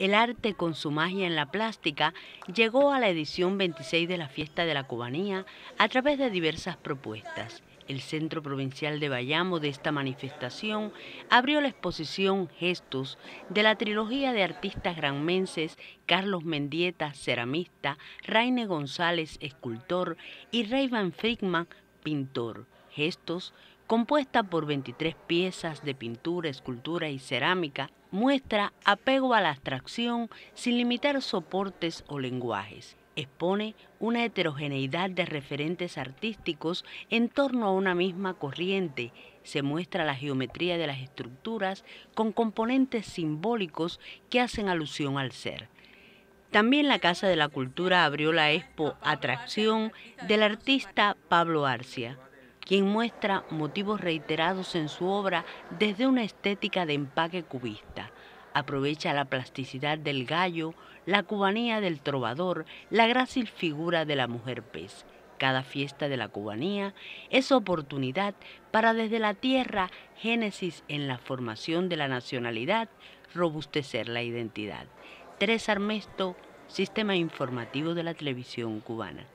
El arte con su magia en la plástica llegó a la edición 26 de la Fiesta de la Cubanía a través de diversas propuestas. El Centro Provincial de Bayamo de esta manifestación abrió la exposición Gestos de la trilogía de artistas granmenses Carlos Mendieta, ceramista, Raine González, escultor, y Van Frickman, pintor gestos, compuesta por 23 piezas de pintura, escultura y cerámica, muestra apego a la abstracción sin limitar soportes o lenguajes. Expone una heterogeneidad de referentes artísticos en torno a una misma corriente. Se muestra la geometría de las estructuras con componentes simbólicos que hacen alusión al ser. También la Casa de la Cultura abrió la expo Atracción del artista Pablo Arcia quien muestra motivos reiterados en su obra desde una estética de empaque cubista. Aprovecha la plasticidad del gallo, la cubanía del trovador, la grácil figura de la mujer pez. Cada fiesta de la cubanía es oportunidad para desde la tierra, génesis en la formación de la nacionalidad, robustecer la identidad. Teresa Armesto, Sistema Informativo de la Televisión Cubana.